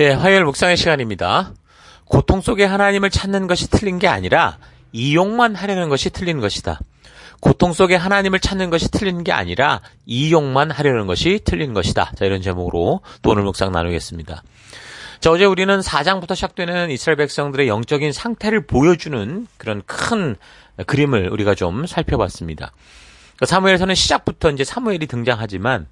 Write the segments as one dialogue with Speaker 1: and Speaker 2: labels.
Speaker 1: 예, 화요일 묵상의 시간입니다. 고통 속에 하나님을 찾는 것이 틀린 게 아니라 이용만 하려는 것이 틀린 것이다. 고통 속에 하나님을 찾는 것이 틀린 게 아니라 이용만 하려는 것이 틀린 것이다. 자, 이런 제목으로 또 오늘 묵상 나누겠습니다. 자, 어제 우리는 4장부터 시작되는 이스라엘 백성들의 영적인 상태를 보여주는 그런 큰 그림을 우리가 좀 살펴봤습니다. 사무엘에서는 시작부터 이제 사무엘이 등장하지만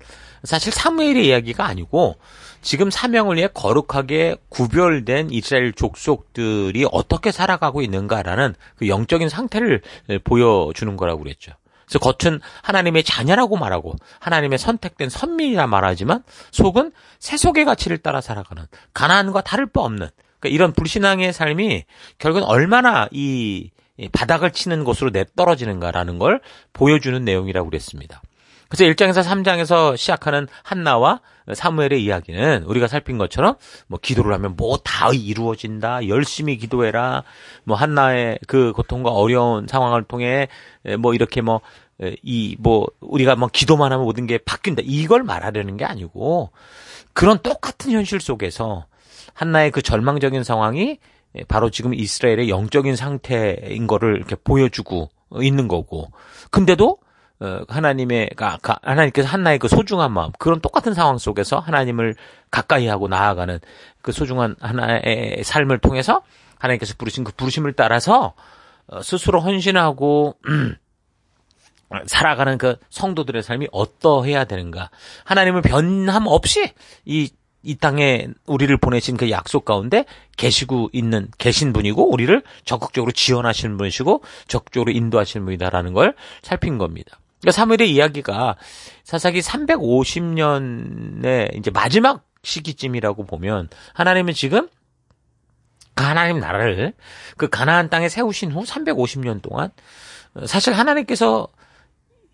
Speaker 1: 사실 사무엘의 이야기가 아니고 지금 사명을 위해 거룩하게 구별된 이스라엘 족속들이 어떻게 살아가고 있는가라는 그 영적인 상태를 보여주는 거라고 그랬죠. 그래서 겉은 하나님의 자녀라고 말하고 하나님의 선택된 선민이라 말하지만 속은 세속의 가치를 따라 살아가는 가난과 다를 바 없는 그러니까 이런 불신앙의 삶이 결국은 얼마나 이 바닥을 치는 곳으로 내떨어지는가라는 걸 보여주는 내용이라고 그랬습니다. 그래서 1장에서 3장에서 시작하는 한나와 사무엘의 이야기는 우리가 살핀 것처럼 뭐 기도를 하면 뭐 다 이루어진다. 열심히 기도해라. 뭐 한나의 그 고통과 어려운 상황을 통해 뭐 이렇게 뭐이뭐 뭐 우리가 뭐 기도만 하면 모든 게 바뀐다. 이걸 말하려는 게 아니고 그런 똑같은 현실 속에서 한나의 그 절망적인 상황이 바로 지금 이스라엘의 영적인 상태인 거를 이렇게 보여주고 있는 거고. 근데도 어, 하나님의 하나님께서 한나의 그 소중한 마음 그런 똑같은 상황 속에서 하나님을 가까이하고 나아가는 그 소중한 하나의 삶을 통해서 하나님께서 부르신 그 부르심을 따라서 어, 스스로 헌신하고 살아가는 그 성도들의 삶이 어떠해야 되는가 하나님은 변함없이 이 이 땅에 우리를 보내신 그 약속 가운데 계시고 있는 계신 분이고 우리를 적극적으로 지원하시는 분이시고 적극적으로 인도하시는 분이다라는 걸 살핀 겁니다. 그러니까 사무엘의 이야기가 사사기 350년의 이제 마지막 시기쯤이라고 보면 하나님은 지금 그 하나님 나라를 그 가나안 땅에 세우신 후 350년 동안 사실 하나님께서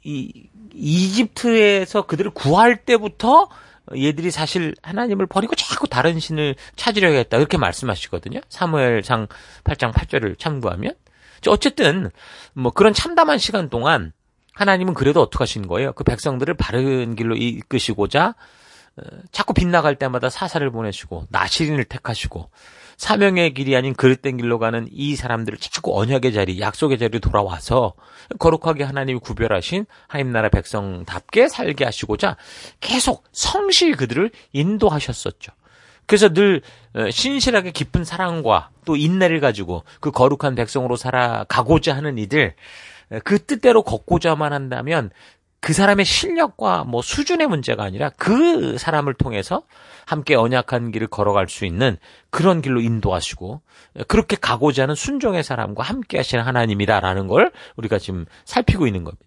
Speaker 1: 이 이집트에서 그들을 구할 때부터 얘들이 사실 하나님을 버리고 자꾸 다른 신을 찾으려겠다 이렇게 말씀하시거든요. 사무엘상 8장 8절을 참고하면 어쨌든 뭐 그런 참담한 시간 동안 하나님은 그래도 어떡 하시는 거예요? 그 백성들을 바른 길로 이끄시고자 어, 자꾸 빗나갈 때마다 사사를 보내시고 나시린을 택하시고 사명의 길이 아닌 그릇된 길로 가는 이 사람들을 자꾸 언약의 자리, 약속의 자리로 돌아와서 거룩하게 하나님이 구별하신 하나 나라 백성답게 살게 하시고자 계속 성실 그들을 인도하셨었죠. 그래서 늘 어, 신실하게 깊은 사랑과 또 인내를 가지고 그 거룩한 백성으로 살아가고자 하는 이들 예, 그 뜻대로 걷고자만 한다면 그 사람의 실력과 뭐 수준의 문제가 아니라 그 사람을 통해서 함께 언약한 길을 걸어갈 수 있는 그런 길로 인도하시고 예, 그렇게 가고자 하는 순종의 사람과 함께 하시는 하나님이다라는 걸 우리가 지금 살피고 있는 겁니다.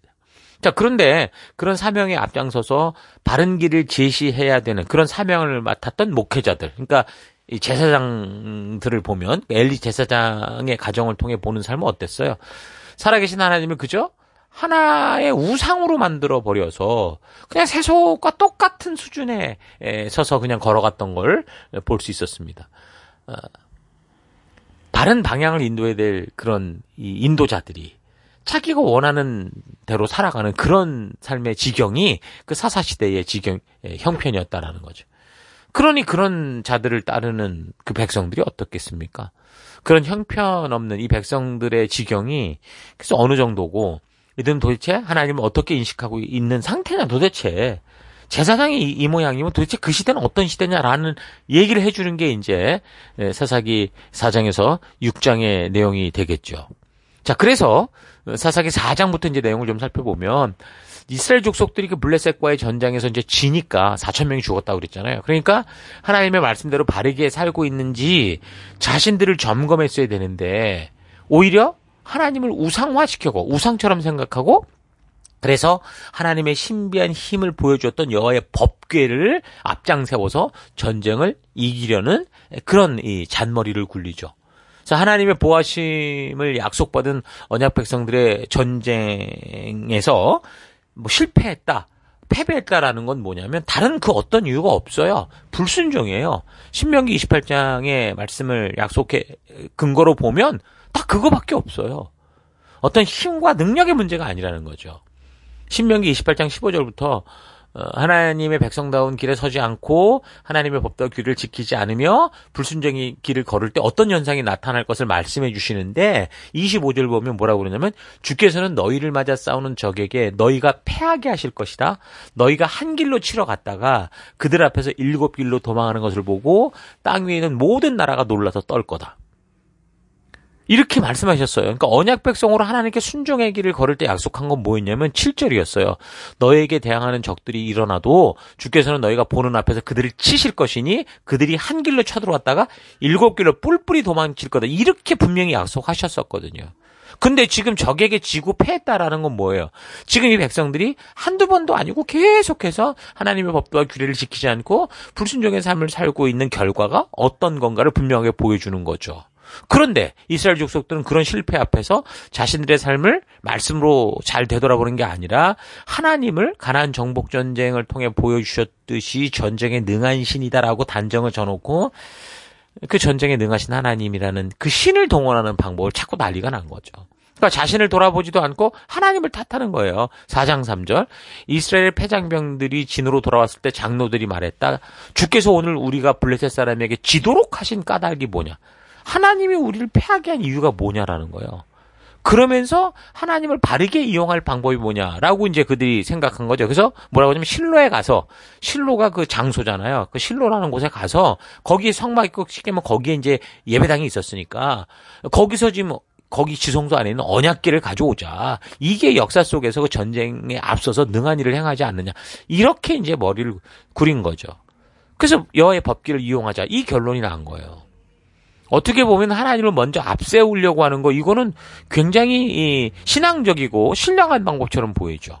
Speaker 1: 자, 그런데 그런 사명에 앞장서서 바른 길을 제시해야 되는 그런 사명을 맡았던 목회자들. 그러니까 이 제사장들을 보면 엘리 제사장의 가정을 통해 보는 삶은 어땠어요? 살아계신 하나님을 그죠 하나의 우상으로 만들어 버려서 그냥 세속과 똑같은 수준에 서서 그냥 걸어갔던 걸 볼 수 있었습니다. 어, 다른 방향을 인도해야 될 그런 이 인도자들이 자기가 원하는 대로 살아가는 그런 삶의 지경이 그 사사시대의 지경, 형편이었다라는 거죠. 그러니 그런 자들을 따르는 그 백성들이 어떻겠습니까? 그런 형편없는 이 백성들의 지경이 그래서 어느 정도고 이들은 도대체 하나님을 어떻게 인식하고 있는 상태냐 도대체 제사장이 이, 모양이면 도대체 그 시대는 어떤 시대냐라는 얘기를 해주는 게 이제 예, 사사기 4장에서 6장의 내용이 되겠죠. 자, 그래서 사사기 4장부터 이제 내용을 좀 살펴보면 이스라엘 족속들이 그 블레셋과의 전장에서 이제 지니까 4천 명이 죽었다고 그랬잖아요. 그러니까 하나님의 말씀대로 바르게 살고 있는지 자신들을 점검했어야 되는데 오히려 하나님을 우상화시키고 우상처럼 생각하고 그래서 하나님의 신비한 힘을 보여주었던 여호와의 법궤를 앞장 세워서 전쟁을 이기려는 그런 이 잔머리를 굴리죠. 그래서 하나님의 보아심을 약속받은 언약 백성들의 전쟁에서 뭐 실패했다. 패배했다라는 건 뭐냐면 다른 그 어떤 이유가 없어요. 불순종이에요. 신명기 28장의 말씀을 약속해 근거로 보면 딱 그거밖에 없어요. 어떤 힘과 능력의 문제가 아니라는 거죠. 신명기 28장 15절부터 어, 하나님의 백성다운 길에 서지 않고 하나님의 법과 규를 지키지 않으며 불순정의 길을 걸을 때 어떤 현상이 나타날 것을 말씀해 주시는데 25절 보면 뭐라고 그러냐면 주께서는 너희를 맞아 싸우는 적에게 너희가 패하게 하실 것이다. 너희가 한 길로 치러 갔다가 그들 앞에서 일곱 길로 도망하는 것을 보고 땅 위에 있는 모든 나라가 놀라서 떨 거다. 이렇게 말씀하셨어요. 그러니까 언약 백성으로 하나님께 순종의 길을 걸을 때 약속한 건 뭐였냐면 7절이었어요. 너에게 대항하는 적들이 일어나도 주께서는 너희가 보는 앞에서 그들을 치실 것이니 그들이 한 길로 쳐들어왔다가 일곱 길로 뿔뿔이 도망칠 거다. 이렇게 분명히 약속하셨었거든요. 근데 지금 적에게 지고 패했다라는 건 뭐예요? 지금 이 백성들이 한두 번도 아니고 계속해서 하나님의 법도와 규례를 지키지 않고 불순종의 삶을 살고 있는 결과가 어떤 건가를 분명하게 보여주는 거죠. 그런데 이스라엘 족속들은 그런 실패 앞에서 자신들의 삶을 말씀으로 잘 되돌아보는 게 아니라 하나님을 가난 정복 전쟁을 통해 보여주셨듯이 전쟁에 능한 신이다라고 단정을 져놓고 그 전쟁에 능하신 하나님이라는 그 신을 동원하는 방법을 자꾸 난리가 난 거죠. 그러니까 자신을 돌아보지도 않고 하나님을 탓하는 거예요. 4장 3절. 이스라엘 패장병들이 진으로 돌아왔을 때 장로들이 말했다. 주께서 오늘 우리가 블레셋 사람에게 지도록 하신 까닭이 뭐냐? 하나님이 우리를 패하게 한 이유가 뭐냐라는 거예요. 그러면서 하나님을 바르게 이용할 방법이 뭐냐라고 이제 그들이 생각한 거죠. 그래서 뭐라고 하냐면 실로에 가서 실로가 그 장소잖아요. 그 실로라는 곳에 가서 거기에 성막 이고 쉽게 면 거기에 이제 예배당이 있었으니까 거기서 지금 거기 지성소 안에 있는 언약기를 가져오자. 이게 역사 속에서 그 전쟁에 앞서서 능한 일을 행하지 않느냐. 이렇게 이제 머리를 구린 거죠. 그래서 여의 법기를 이용하자. 이 결론이 난 거예요. 어떻게 보면 하나님을 먼저 앞세우려고 하는 거 이거는 굉장히 신앙적이고 신령한 방법처럼 보이죠.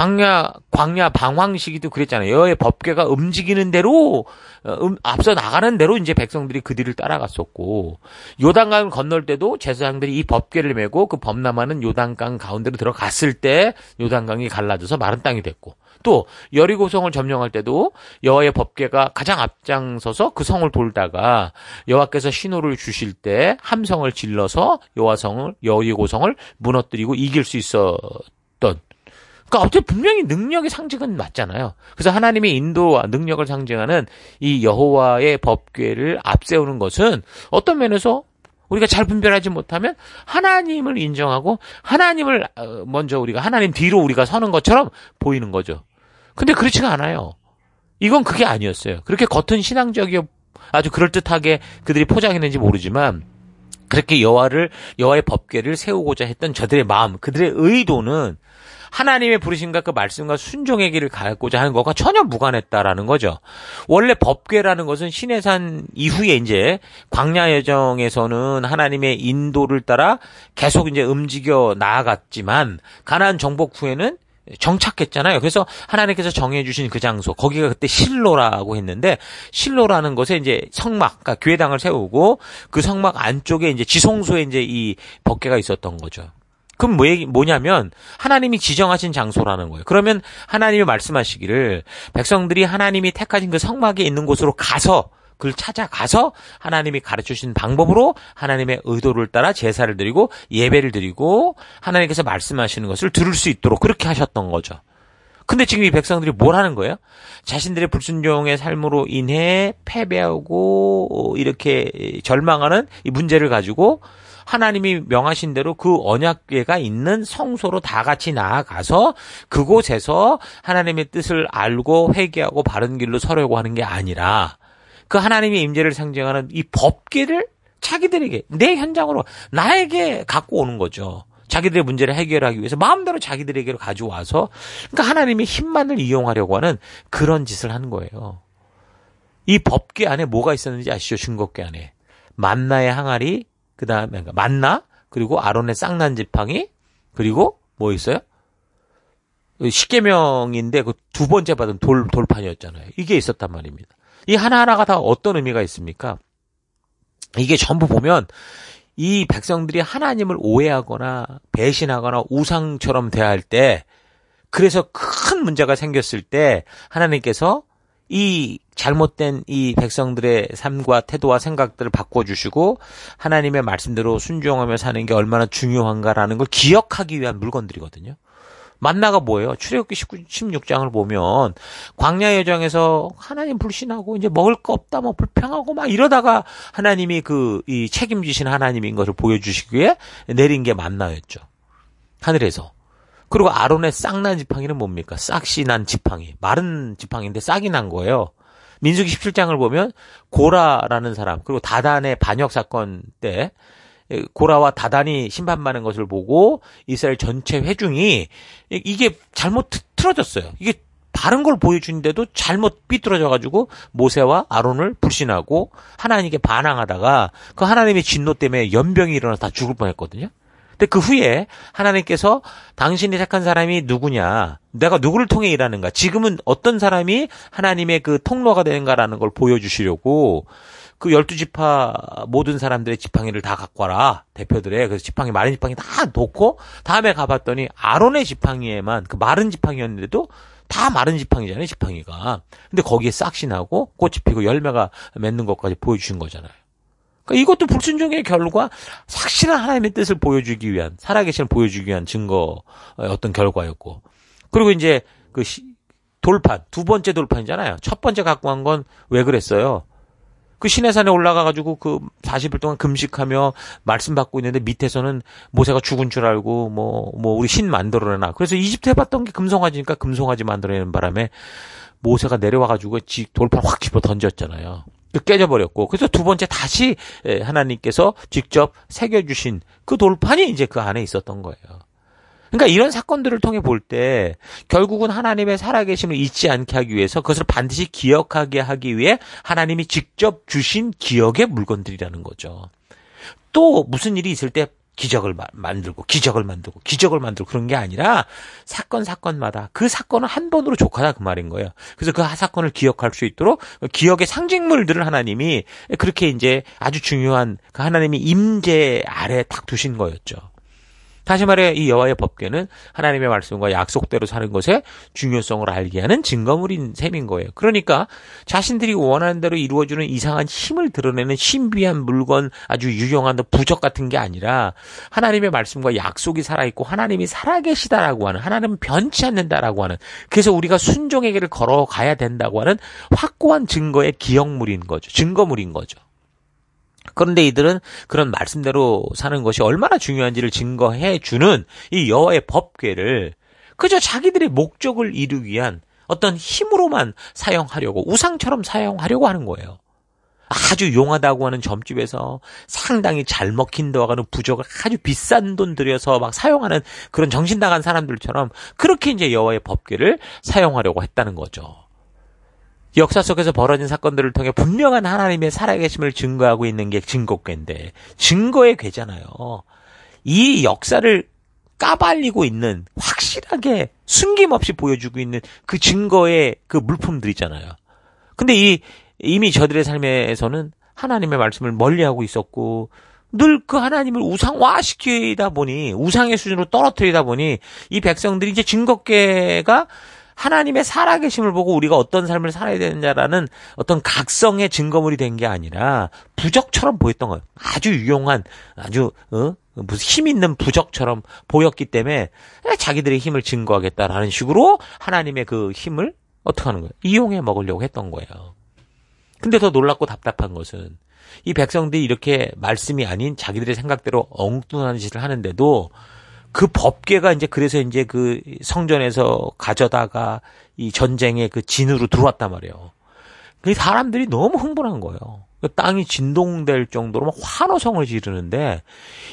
Speaker 1: 광야 광야 방황 시기도 그랬잖아요. 여의 법궤가 움직이는 대로 어, 음, 앞서 나가는 대로 이제 백성들이 그 뒤를 따라갔었고 요단강 을 건널 때도 제사장들이 이 법궤를 메고 그 범람하는 요단강 가운데로 들어갔을 때 요단강이 갈라져서 마른 땅이 됐고 또 여리고성을 점령할 때도 여호와의 법궤가 가장 앞장서서 그 성을 돌다가 여호와께서 신호를 주실 때 함성을 질러서 여호와성을 여리고성을 무너뜨리고 이길 수 있었. 그러니까 어째 분명히 능력의 상징은 맞잖아요. 그래서 하나님의 인도와 능력을 상징하는 이 여호와의 법궤를 앞세우는 것은 어떤 면에서 우리가 잘 분별하지 못하면 하나님을 인정하고 하나님을 어, 먼저 우리가 하나님 뒤로 우리가 서는 것처럼 보이는 거죠. 근데 그렇지가 않아요. 이건 그게 아니었어요. 그렇게 겉은 신앙적이고 아주 그럴듯하게 그들이 포장했는지 모르지만 그렇게 여호와를 여호와의 법궤를 세우고자 했던 저들의 마음, 그들의 의도는 하나님의 부르심과 그 말씀과 순종의 길을 가고자 하는 것과 전혀 무관했다라는 거죠. 원래 법궤라는 것은 신의 산 이후에 이제 광야 여정에서는 하나님의 인도를 따라 계속 이제 움직여 나아갔지만 가나안 정복 후에는 정착했잖아요. 그래서 하나님께서 정해주신 그 장소, 거기가 그때 실로라고 했는데, 실로라는 것에 이제 성막, 그러니까 교회당을 세우고, 그 성막 안쪽에 이제 지성소에 이제 이 법계가 있었던 거죠. 그럼 뭐, 뭐냐면 하나님이 지정하신 장소라는 거예요. 그러면 하나님이 말씀하시기를 백성들이 하나님이 택하신 그 성막에 있는 곳으로 가서 그걸 찾아가서 하나님이 가르쳐주신 방법으로 하나님의 의도를 따라 제사를 드리고 예배를 드리고 하나님께서 말씀하시는 것을 들을 수 있도록 그렇게 하셨던 거죠. 근데 지금 이 백성들이 뭘 하는 거예요? 자신들의 불순종의 삶으로 인해 패배하고 이렇게 절망하는 이 문제를 가지고 하나님이 명하신 대로 그 언약궤가 있는 성소로 다 같이 나아가서 그곳에서 하나님의 뜻을 알고 회개하고 바른 길로 서려고 하는 게 아니라 그 하나님의 임재를 상징하는 이 법궤를 자기들에게 내 현장으로 나에게 갖고 오는 거죠. 자기들의 문제를 해결하기 위해서 마음대로 자기들에게로 가져와서 그러니까 하나님의 힘만을 이용하려고 하는 그런 짓을 한 거예요. 이 법궤 안에 뭐가 있었는지 아시죠? 중국궤 안에 만나의 항아리, 그 다음에 그러니까 만나 그리고 아론의 쌍난 지팡이 그리고 뭐 있어요? 십계명인데 그 두 번째 받은 돌 돌판이었잖아요. 이게 있었단 말입니다. 이 하나하나가 다 어떤 의미가 있습니까? 이게 전부 보면 이 백성들이 하나님을 오해하거나 배신하거나 우상처럼 대할 때 그래서 큰 문제가 생겼을 때 하나님께서 이 잘못된 이 백성들의 삶과 태도와 생각들을 바꿔주시고 하나님의 말씀대로 순종하며 사는 게 얼마나 중요한가라는 걸 기억하기 위한 물건들이거든요. 만나가 뭐예요? 출애굽기 16장을 보면 광야 여정에서 하나님 불신하고 이제 먹을 거 없다, 뭐 불평하고 막 이러다가 하나님이 그 이 책임지신 하나님인 것을 보여주시기 위해 내린 게 만나였죠. 하늘에서. 그리고 아론의 싹 난 지팡이는 뭡니까? 싹시 난 지팡이. 마른 지팡인데 이 싹이 난 거예요. 민수기 17장을 보면 고라라는 사람, 그리고 다단의 반역 사건 때 고라와 다단이 심판받는 것을 보고 이스라엘 전체 회중이 이게 잘못 틀어졌어요. 이게 다른 걸 보여주는데도 잘못 삐뚤어져가지고 모세와 아론을 불신하고 하나님께 반항하다가 그 하나님의 진노 때문에 연병이 일어나서 다 죽을 뻔했거든요. 근데 그 후에 하나님께서 당신이 택한 사람이 누구냐, 내가 누구를 통해 일하는가, 지금은 어떤 사람이 하나님의 그 통로가 되는가라는 걸 보여주시려고 그 열두 지파 모든 사람들의 지팡이를 다 갖고 와라 대표들의 그래서 지팡이 마른 지팡이 다 놓고 다음에 가봤더니 아론의 지팡이에만 그 마른 지팡이였는데도 다 마른 지팡이잖아요, 지팡이가. 근데 거기에 싹신하고 꽃이 피고 열매가 맺는 것까지 보여주신 거잖아요. 그러니까 이것도 불순종의 결과 확실한 하나님의 뜻을 보여주기 위한 살아계신을 보여주기 위한 증거 어떤 결과였고 그리고 이제 그 시, 돌판 두 번째 돌판이잖아요. 첫 번째 갖고 간 건 왜 그랬어요? 그 신의 산에 올라가가지고 그 40일 동안 금식하며 말씀 받고 있는데 밑에서는 모세가 죽은 줄 알고 뭐, 뭐, 우리 신 만들어내나. 그래서 이집트 해봤던 게 금송아지니까 금송아지 만들어내는 바람에 모세가 내려와가지고 지, 돌판 확 집어 던졌잖아요. 깨져버렸고 그래서 두 번째 다시 하나님께서 직접 새겨주신 그 돌판이 이제 그 안에 있었던 거예요. 그러니까 이런 사건들을 통해 볼 때 결국은 하나님의 살아계심을 잊지 않게 하기 위해서 그것을 반드시 기억하게 하기 위해 하나님이 직접 주신 기억의 물건들이라는 거죠. 또 무슨 일이 있을 때 기적을 마, 만들고 기적을 만들고 기적을 만들고 그런 게 아니라 사건 사건마다 그 사건은 한 번으로 족하다 그 말인 거예요. 그래서 그 사건을 기억할 수 있도록 기억의 상징물들을 하나님이 그렇게 이제 아주 중요한 그 하나님이 임재 아래 딱 두신 거였죠. 다시 말해 이 여호와의 법궤는 하나님의 말씀과 약속대로 사는 것의 중요성을 알게 하는 증거물인 셈인 거예요. 그러니까 자신들이 원하는 대로 이루어주는 이상한 힘을 드러내는 신비한 물건, 아주 유용한 부적 같은 게 아니라 하나님의 말씀과 약속이 살아있고 하나님이 살아계시다라고 하는 하나님은 변치 않는다라고 하는 그래서 우리가 순종의 길을 걸어가야 된다고 하는 확고한 증거의 기억물인 거죠. 증거물인 거죠. 그런데 이들은 그런 말씀대로 사는 것이 얼마나 중요한지를 증거해 주는 이 여호와의 법궤를 그저 자기들의 목적을 이루기 위한 어떤 힘으로만 사용하려고 우상처럼 사용하려고 하는 거예요. 아주 용하다고 하는 점집에서 상당히 잘 먹힌 다하는 부적을 아주 비싼 돈 들여서 막 사용하는 그런 정신 나간 사람들처럼 그렇게 이제 여호와의 법궤를 사용하려고 했다는 거죠. 역사 속에서 벌어진 사건들을 통해 분명한 하나님의 살아계심을 증거하고 있는 게 증거괴인데 증거의 괴잖아요. 이 역사를 까발리고 있는 확실하게 숨김없이 보여주고 있는 그 증거의 그 물품들이잖아요. 근데 이 이미 저들의 삶에서는 하나님의 말씀을 멀리하고 있었고 늘 그 하나님을 우상화시키다 보니 우상의 수준으로 떨어뜨리다 보니 이 백성들이 이제 증거괴가 하나님의 살아계심을 보고 우리가 어떤 삶을 살아야 되느냐라는 어떤 각성의 증거물이 된 게 아니라 부적처럼 보였던 거예요. 아주 유용한 아주 어? 무슨 힘 있는 부적처럼 보였기 때문에 자기들의 힘을 증거하겠다라는 식으로 하나님의 그 힘을 어떻게 하는 거예요? 이용해 먹으려고 했던 거예요. 근데 더 놀랍고 답답한 것은 이 백성들이 이렇게 말씀이 아닌 자기들의 생각대로 엉뚱한 짓을 하는데도 그 법계가 이제 그래서 이제 그 성전에서 가져다가 이 전쟁의 그 진으로 들어왔단 말이에요. 그 사람들이 너무 흥분한 거예요. 그 땅이 진동될 정도로 막 환호성을 지르는데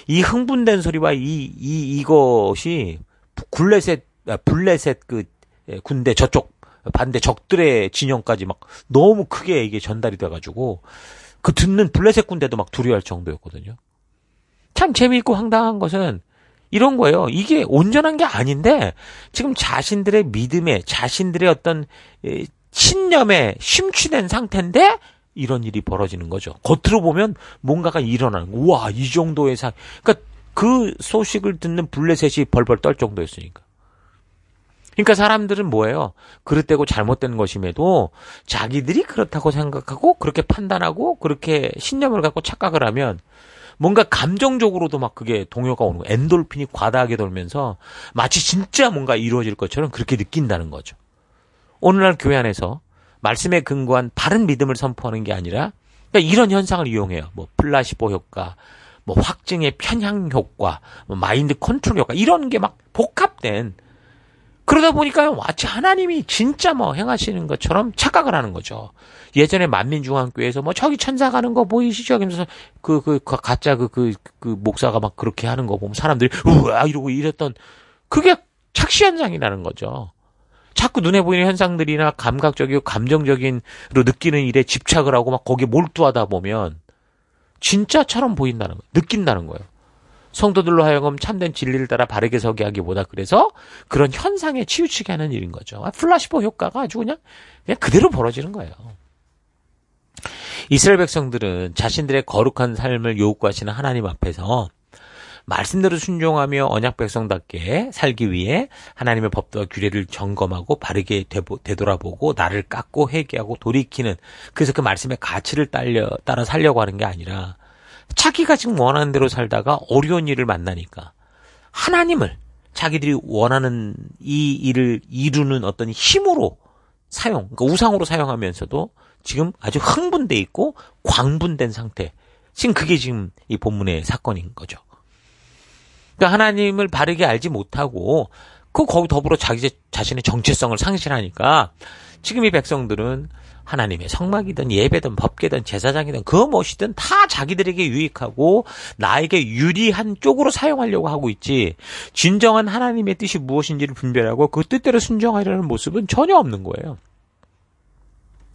Speaker 1: 이 흥분된 소리와 이, 이, 이것이 굴레셋, 아, 블레셋 그 군대 저쪽 반대 적들의 진영까지 막 너무 크게 이게 전달이 돼가지고 그 듣는 블레셋 군대도 막 두려워할 정도였거든요. 참 재미있고 황당한 것은 이런 거예요. 이게 온전한 게 아닌데 지금 자신들의 믿음에 자신들의 어떤 신념에 심취된 상태인데 이런 일이 벌어지는 거죠. 겉으로 보면 뭔가가 일어나는 거. 우와 이 정도의 상. 그러니까 그 소식을 듣는 블레셋이 벌벌 떨 정도였으니까. 그러니까 사람들은 뭐예요? 그릇되고 잘못된 것임에도 자기들이 그렇다고 생각하고 그렇게 판단하고 그렇게 신념을 갖고 착각을 하면 뭔가 감정적으로도 막 그게 동요가 오는 거. 엔돌핀이 과다하게 돌면서 마치 진짜 뭔가 이루어질 것처럼 그렇게 느낀다는 거죠. 오늘날 교회 안에서 말씀에 근거한 바른 믿음을 선포하는 게 아니라 그러니까 이런 현상을 이용해요. 뭐 플라시보 효과, 뭐 확증의 편향 효과, 뭐 마인드 컨트롤 효과 이런 게 막 복합된 그러다 보니까 마치 하나님이 진짜 뭐 행하시는 것처럼 착각을 하는 거죠. 예전에 만민중앙교회에서 뭐 저기 천사 가는 거 보이시죠? 하면서 그, 그, 그 가짜 그, 그, 그 목사가 막 그렇게 하는 거 보면 사람들이 우와! 이러고 이랬던 그게 착시현상이라는 거죠. 자꾸 눈에 보이는 현상들이나 감각적이고 감정적인로 느끼는 일에 집착을 하고 막 거기에 몰두하다 보면 진짜처럼 보인다는 거예요. 느낀다는 거예요. 성도들로 하여금 참된 진리를 따라 바르게 서게 하기보다 그래서 그런 현상에 치우치게 하는 일인 거죠. 아, 플라시보 효과가 아주 그냥, 그냥 그대로 벌어지는 거예요. 이스라엘 백성들은 자신들의 거룩한 삶을 요구하시는 하나님 앞에서 말씀대로 순종하며 언약 백성답게 살기 위해 하나님의 법도와 규례를 점검하고 바르게 되돌아보고 나를 깎고 회개하고 돌이키는 그래서 그 말씀의 가치를 딸려 따라 살려고 하는 게 아니라 자기가 지금 원하는 대로 살다가 어려운 일을 만나니까 하나님을 자기들이 원하는 이 일을 이루는 어떤 힘으로 사용, 그러니까 우상으로 사용하면서도 지금 아주 흥분돼 있고 광분된 상태. 지금 그게 지금 이 본문의 사건인 거죠. 그러니까 하나님을 바르게 알지 못하고 그 거기 더불어 자기 자신의 정체성을 상실하니까 지금 이 백성들은 하나님의 성막이든 예배든 법계든 제사장이든 그 무엇이든 다 자기들에게 유익하고 나에게 유리한 쪽으로 사용하려고 하고 있지 진정한 하나님의 뜻이 무엇인지를 분별하고 그 뜻대로 순종하려는 모습은 전혀 없는 거예요.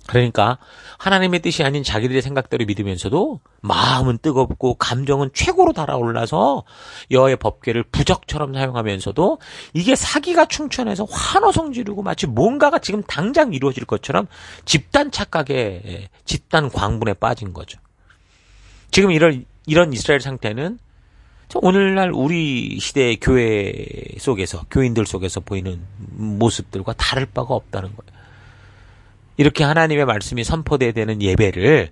Speaker 1: 그러니까 하나님의 뜻이 아닌 자기들의 생각대로 믿으면서도 마음은 뜨겁고 감정은 최고로 달아올라서 여의 법궤를 부적처럼 사용하면서도 이게 사기가 충천해서 환호성 지르고 마치 뭔가가 지금 당장 이루어질 것처럼 집단 착각에 예, 집단 광분에 빠진 거죠. 지금 이런 이런 이스라엘 상태는 오늘날 우리 시대의 교회 속에서 교인들 속에서 보이는 모습들과 다를 바가 없다는 거예요. 이렇게 하나님의 말씀이 선포되어야 되는 예배를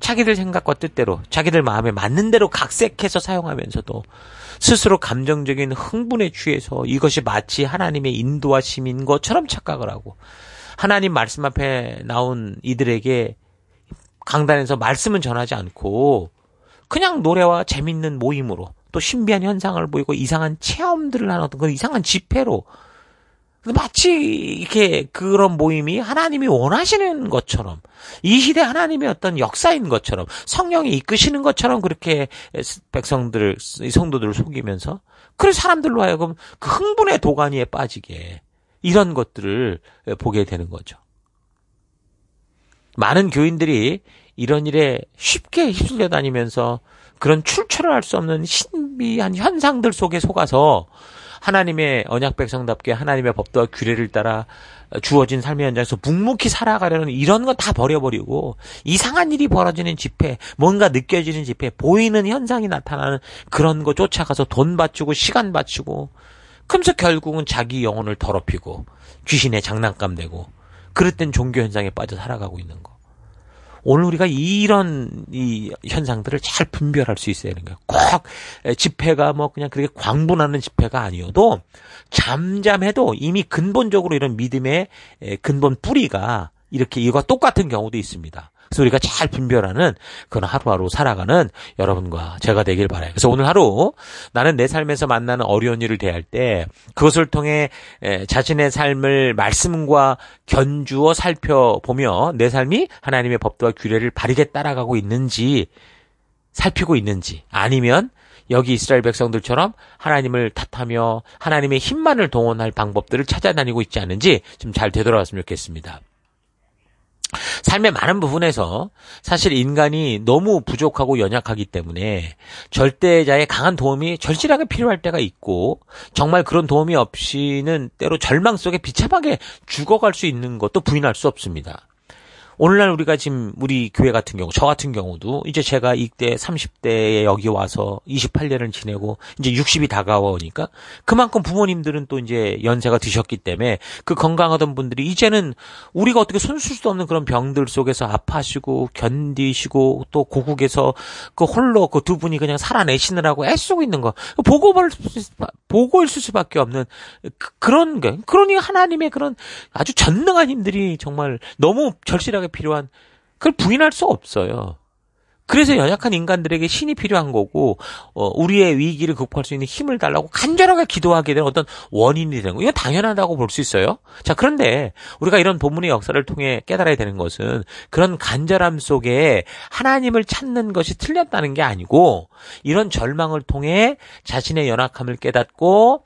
Speaker 1: 자기들 생각과 뜻대로 자기들 마음에 맞는 대로 각색해서 사용하면서도 스스로 감정적인 흥분에 취해서 이것이 마치 하나님의 인도와심인 것처럼 착각을 하고 하나님 말씀 앞에 나온 이들에게 강단에서 말씀은 전하지 않고 그냥 노래와 재밌는 모임으로 또 신비한 현상을 보이고 이상한 체험들을 하는 어떤 그런 이상한 집회로 마치 이렇게 그런 모임이 하나님이 원하시는 것처럼 이 시대 하나님의 어떤 역사인 것처럼 성령이 이끄시는 것처럼 그렇게 백성들 성도들을 속이면서 그래 사람들로 하여금 그 흥분의 도가니에 빠지게 이런 것들을 보게 되는 거죠. 많은 교인들이 이런 일에 쉽게 휩쓸려 다니면서 그런 출처를 알 수 없는 신비한 현상들 속에 속아서 하나님의 언약 백성답게 하나님의 법도와 규례를 따라 주어진 삶의 현장에서 묵묵히 살아가려는 이런 건 다 버려버리고 이상한 일이 벌어지는 집회, 뭔가 느껴지는 집회, 보이는 현상이 나타나는 그런 거 쫓아가서 돈 바치고 시간 바치고 그러서 결국은 자기 영혼을 더럽히고 귀신의 장난감 되고 그릇된 종교 현상에 빠져 살아가고 있는 거. 오늘 우리가 이런 이 현상들을 잘 분별할 수 있어야 되는 거예요. 꼭 집회가 뭐 그냥 그렇게 광분하는 집회가 아니어도 잠잠해도 이미 근본적으로 이런 믿음의 근본 뿌리가 이렇게 이거 똑같은 경우도 있습니다. 그래서 우리가 잘 분별하는 그런 하루하루 살아가는 여러분과 제가 되길 바라요. 그래서 오늘 하루 나는 내 삶에서 만나는 어려운 일을 대할 때 그것을 통해 자신의 삶을 말씀과 견주어 살펴보며 내 삶이 하나님의 법도와 규례를 바르게 따라가고 있는지 살피고 있는지 아니면 여기 이스라엘 백성들처럼 하나님을 탓하며 하나님의 힘만을 동원할 방법들을 찾아다니고 있지 않은지 좀 잘 되돌아왔으면 좋겠습니다. 삶의 많은 부분에서 사실 인간이 너무 부족하고 연약하기 때문에 절대자의 강한 도움이 절실하게 필요할 때가 있고 정말 그런 도움이 없이는 때로 절망 속에 비참하게 죽어갈 수 있는 것도 부인할 수 없습니다. 오늘날 우리가 지금 우리 교회 같은 경우, 저 같은 경우도 이제 제가 이때 30대에 여기 와서 28년을 지내고 이제 60이 다가오니까 그만큼 부모님들은 또 이제 연세가 드셨기 때문에 그 건강하던 분들이 이제는 우리가 어떻게 손쓸 수 없는 그런 병들 속에서 아파하시고 견디시고 또 고국에서 그 홀로 그 두 분이 그냥 살아내시느라고 애쓰고 있는 거 보고 볼 수, 보고 있을 수밖에 없는 그, 그런 게 그러니 하나님의 그런 아주 전능한 힘들이 정말 너무 절실하게 사랑이 필요한 그걸 부인할 수 없어요. 그래서 연약한 인간들에게 신이 필요한 거고 어, 우리의 위기를 극복할 수 있는 힘을 달라고 간절하게 기도하게 되는 어떤 원인이 되는 거 이건 당연하다고 볼 수 있어요. 자 그런데 우리가 이런 본문의 역사를 통해 깨달아야 되는 것은 그런 간절함 속에 하나님을 찾는 것이 틀렸다는 게 아니고 이런 절망을 통해 자신의 연약함을 깨닫고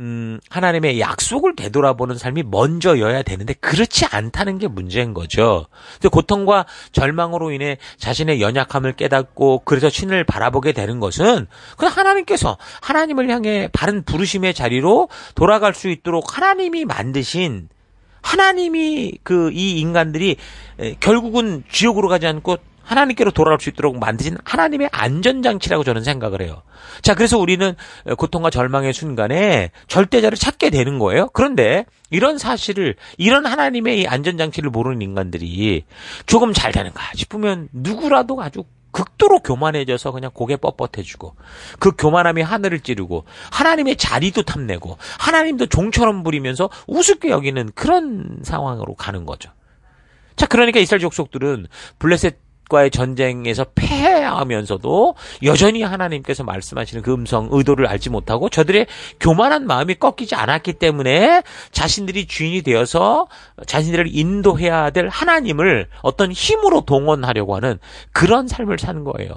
Speaker 1: 음, 하나님의 약속을 되돌아보는 삶이 먼저여야 되는데 그렇지 않다는 게 문제인 거죠. 근데 고통과 절망으로 인해 자신의 연약함을 깨닫고 그래서 신을 바라보게 되는 것은 그 하나님께서 하나님을 향해 바른 부르심의 자리로 돌아갈 수 있도록 하나님이 만드신 하나님이 그 이 인간들이 결국은 지옥으로 가지 않고 하나님께로 돌아올 수 있도록 만드신 하나님의 안전장치라고 저는 생각을 해요. 자, 그래서 우리는 고통과 절망의 순간에 절대자를 찾게 되는 거예요. 그런데 이런 사실을, 이런 하나님의 이 안전장치를 모르는 인간들이 조금 잘 되는가 싶으면 누구라도 아주 극도로 교만해져서 그냥 고개 뻣뻣해지고 그 교만함이 하늘을 찌르고 하나님의 자리도 탐내고 하나님도 종처럼 부리면서 우습게 여기는 그런 상황으로 가는 거죠. 자, 그러니까 이스라엘 족속들은 블레셋 과의 전쟁에서 패하면서도 여전히 하나님께서 말씀하시는 그 음성 의도를 알지 못하고 저들의 교만한 마음이 꺾이지 않았기 때문에 자신들이 주인이 되어서 자신들을 인도해야 될 하나님을 어떤 힘으로 동원하려고 하는 그런 삶을 사는 거예요.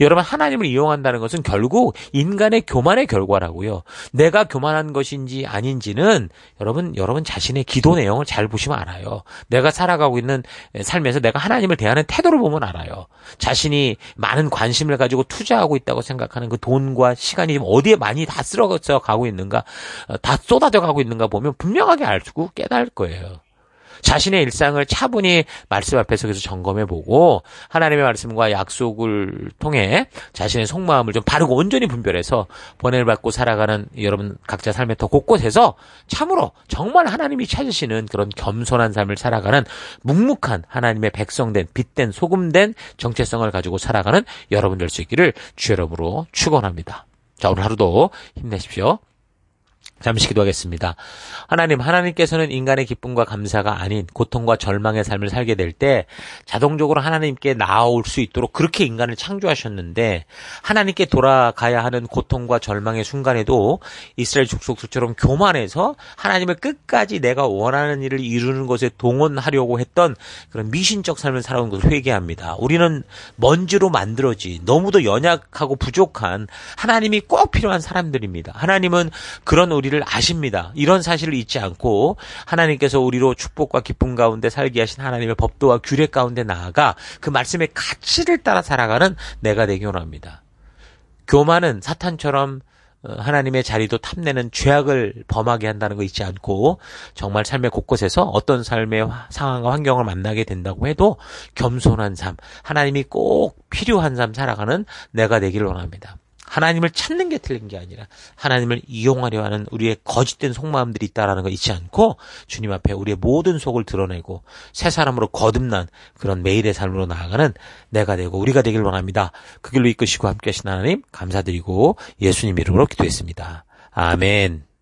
Speaker 1: 여러분 하나님을 이용한다는 것은 결국 인간의 교만의 결과라고요. 내가 교만한 것인지 아닌지는 여러분 여러분 자신의 기도 내용을 잘 보시면 알아요. 내가 살아가고 있는 삶에서 내가 하나님을 대하는 태도를 보면 알아요. 자신이 많은 관심을 가지고 투자하고 있다고 생각하는 그 돈과 시간이 어디에 많이 다 쓸어가고 있는가, 어, 다 쏟아져 가고 있는가 보면 분명하게 알고 수 깨달을 거예요. 자신의 일상을 차분히 말씀 앞에서 계속 점검해 보고 하나님의 말씀과 약속을 통해 자신의 속마음을 좀 바르고 온전히 분별해서 번뇌를 받고 살아가는 여러분 각자 삶의 더 곳곳에서 참으로 정말 하나님이 찾으시는 그런 겸손한 삶을 살아가는 묵묵한 하나님의 백성된 빛된 소금된 정체성을 가지고 살아가는 여러분 될 수 있기를 주여름으로 축원합니다. 자 오늘 하루도 힘내십시오. 잠시 기도하겠습니다. 하나님, 하나님께서는 인간의 기쁨과 감사가 아닌 고통과 절망의 삶을 살게 될 때 자동적으로 하나님께 나아올 수 있도록 그렇게 인간을 창조하셨는데 하나님께 돌아가야 하는 고통과 절망의 순간에도 이스라엘 족속들처럼 교만해서 하나님을 끝까지 내가 원하는 일을 이루는 것에 동원하려고 했던 그런 미신적 삶을 살아온 것을 회개합니다. 우리는 먼지로 만들어지 너무도 연약하고 부족한 하나님이 꼭 필요한 사람들입니다. 하나님은 그런 우리 우리를 아십니다. 이런 사실을 잊지 않고 하나님께서 우리로 축복과 기쁨 가운데 살게 하신 하나님의 법도와 규례 가운데 나아가 그 말씀의 가치를 따라 살아가는 내가 되기 원합니다. 교만은 사탄처럼 어, 하나님의 자리도 탐내는 죄악을 범하게 한다는 거 잊지 않고 정말 삶의 곳곳에서 어떤 삶의 상황과 환경을 만나게 된다고 해도 겸손한 삶, 하나님이 꼭 필요한 삶 살아가는 내가 되길 원합니다. 하나님을 찾는 게 틀린 게 아니라 하나님을 이용하려 하는 우리의 거짓된 속마음들이 있다라는 거 잊지 않고 주님 앞에 우리의 모든 속을 드러내고 새 사람으로 거듭난 그런 매일의 삶으로 나아가는 내가 되고 우리가 되길 원합니다. 그 길로 이끄시고 함께 하신 하나님 감사드리고 예수님 이름으로 기도했습니다. 아멘.